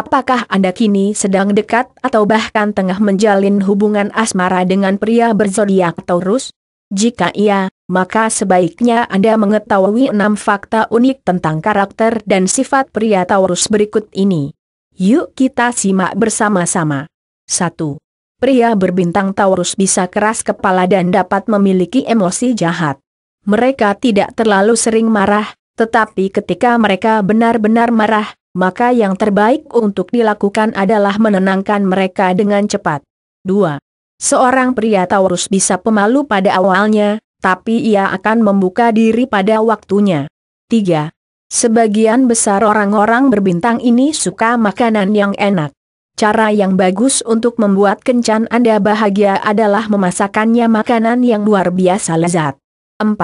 Apakah Anda kini sedang dekat atau bahkan tengah menjalin hubungan asmara dengan pria berzodiak Taurus? Jika iya, maka sebaiknya Anda mengetahui enam fakta unik tentang karakter dan sifat pria Taurus berikut ini. Yuk kita simak bersama-sama. 1. Pria berbintang Taurus bisa keras kepala dan dapat memiliki emosi jahat. Mereka tidak terlalu sering marah, tetapi ketika mereka benar-benar marah, maka yang terbaik untuk dilakukan adalah menenangkan mereka dengan cepat. 2. Seorang pria Taurus bisa pemalu pada awalnya, tapi ia akan membuka diri pada waktunya. 3. Sebagian besar orang-orang berbintang ini suka makanan yang enak. Cara yang bagus untuk membuat kencan Anda bahagia adalah memasakannya makanan yang luar biasa lezat. 4.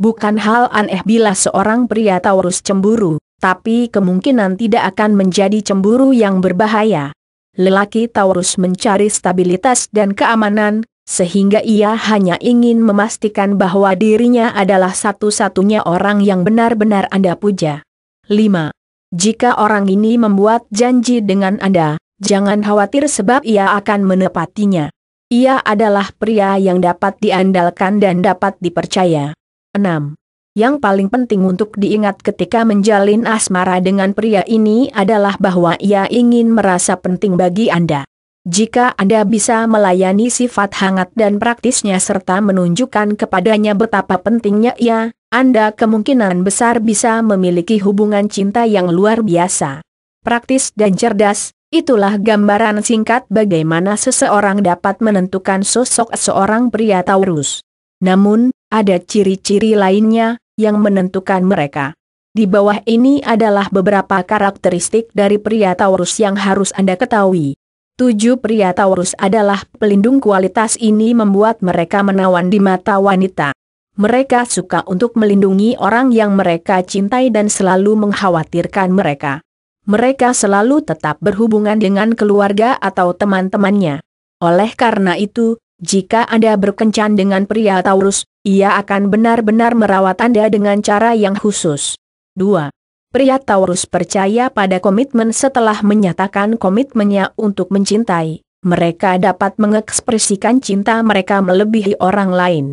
Bukan hal aneh bila seorang pria Taurus cemburu tapi kemungkinan tidak akan menjadi cemburu yang berbahaya. Lelaki Taurus mencari stabilitas dan keamanan, sehingga ia hanya ingin memastikan bahwa dirinya adalah satu-satunya orang yang benar-benar Anda puja. 5. Jika orang ini membuat janji dengan Anda, jangan khawatir sebab ia akan menepatinya. Ia adalah pria yang dapat diandalkan dan dapat dipercaya. 6. Yang paling penting untuk diingat ketika menjalin asmara dengan pria ini adalah bahwa ia ingin merasa penting bagi Anda. Jika Anda bisa melayani sifat hangat dan praktisnya serta menunjukkan kepadanya betapa pentingnya ia, Anda kemungkinan besar bisa memiliki hubungan cinta yang luar biasa. Praktis dan cerdas, itulah gambaran singkat bagaimana seseorang dapat menentukan sosok seorang pria Taurus. Namun, ada ciri-ciri lainnya, yang menentukan mereka. Di bawah ini adalah beberapa karakteristik dari pria Taurus yang harus Anda ketahui. Tujuh pria Taurus adalah pelindung kualitas ini membuat mereka menawan di mata wanita. Mereka suka untuk melindungi orang yang mereka cintai dan selalu mengkhawatirkan mereka. Mereka selalu tetap berhubungan dengan keluarga atau teman-temannya. Oleh karena itu, jika Anda berkencan dengan pria Taurus, ia akan benar-benar merawat Anda dengan cara yang khusus. 2. Pria Taurus percaya pada komitmen setelah menyatakan komitmennya untuk mencintai. Mereka dapat mengekspresikan cinta mereka melebihi orang lain.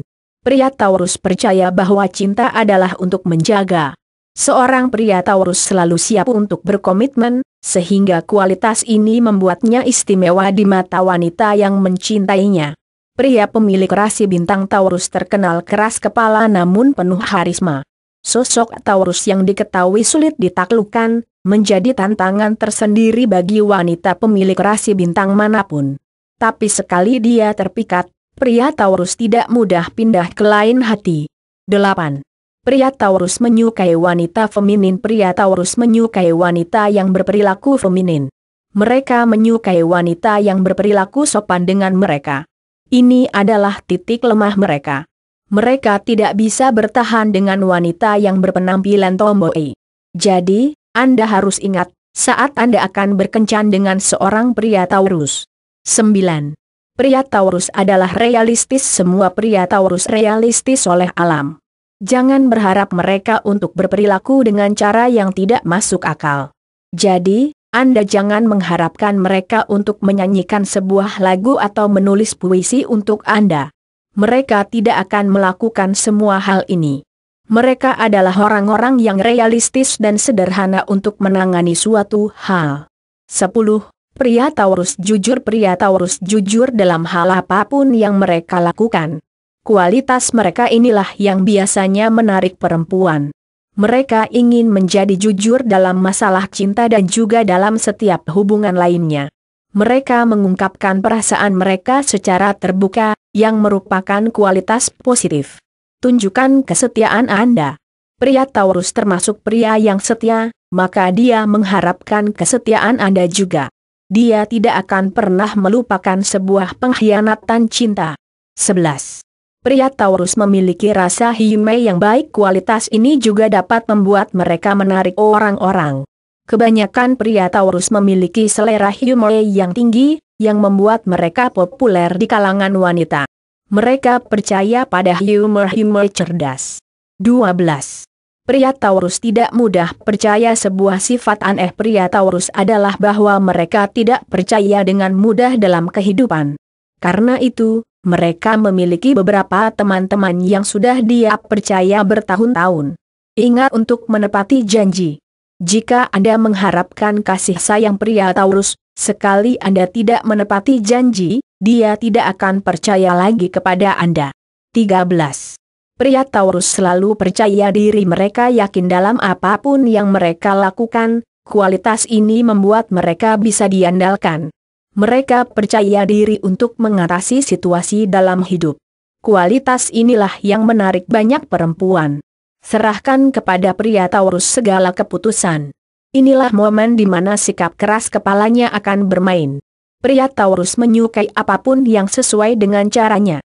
Pria Taurus percaya bahwa cinta adalah untuk menjaga. Seorang pria Taurus selalu siap untuk berkomitmen, sehingga kualitas ini membuatnya istimewa di mata wanita yang mencintainya pria pemilik rasi bintang Taurus terkenal keras kepala namun penuh harisma. Sosok Taurus yang diketahui sulit ditaklukkan, menjadi tantangan tersendiri bagi wanita pemilik rasi bintang manapun. Tapi sekali dia terpikat, pria Taurus tidak mudah pindah ke lain hati. 8. Pria Taurus menyukai wanita feminin Pria Taurus menyukai wanita yang berperilaku feminin. Mereka menyukai wanita yang berperilaku sopan dengan mereka. Ini adalah titik lemah mereka. Mereka tidak bisa bertahan dengan wanita yang berpenampilan tomboy. Jadi, Anda harus ingat, saat Anda akan berkencan dengan seorang pria Taurus. 9. Pria Taurus adalah realistis semua pria Taurus realistis oleh alam. Jangan berharap mereka untuk berperilaku dengan cara yang tidak masuk akal. Jadi, anda jangan mengharapkan mereka untuk menyanyikan sebuah lagu atau menulis puisi untuk Anda. Mereka tidak akan melakukan semua hal ini. Mereka adalah orang-orang yang realistis dan sederhana untuk menangani suatu hal. 10. Pria Taurus jujur Pria Taurus jujur dalam hal apapun yang mereka lakukan. Kualitas mereka inilah yang biasanya menarik perempuan mereka ingin menjadi jujur dalam masalah cinta dan juga dalam setiap hubungan lainnya. Mereka mengungkapkan perasaan mereka secara terbuka, yang merupakan kualitas positif. Tunjukkan kesetiaan Anda. Pria Taurus termasuk pria yang setia, maka dia mengharapkan kesetiaan Anda juga. Dia tidak akan pernah melupakan sebuah pengkhianatan cinta. 11. Pria Taurus memiliki rasa hiume yang baik kualitas ini juga dapat membuat mereka menarik orang-orang. Kebanyakan pria Taurus memiliki selera humor yang tinggi, yang membuat mereka populer di kalangan wanita. Mereka percaya pada humor-humor cerdas. 12. Pria Taurus tidak mudah percaya sebuah sifat aneh pria Taurus adalah bahwa mereka tidak percaya dengan mudah dalam kehidupan. Karena itu, mereka memiliki beberapa teman-teman yang sudah dia percaya bertahun-tahun. Ingat untuk menepati janji. Jika Anda mengharapkan kasih sayang pria Taurus, sekali Anda tidak menepati janji, dia tidak akan percaya lagi kepada Anda. 13. Pria Taurus selalu percaya diri mereka yakin dalam apapun yang mereka lakukan, kualitas ini membuat mereka bisa diandalkan. Mereka percaya diri untuk mengatasi situasi dalam hidup. Kualitas inilah yang menarik banyak perempuan. Serahkan kepada pria Taurus segala keputusan. Inilah momen di mana sikap keras kepalanya akan bermain. Pria Taurus menyukai apapun yang sesuai dengan caranya.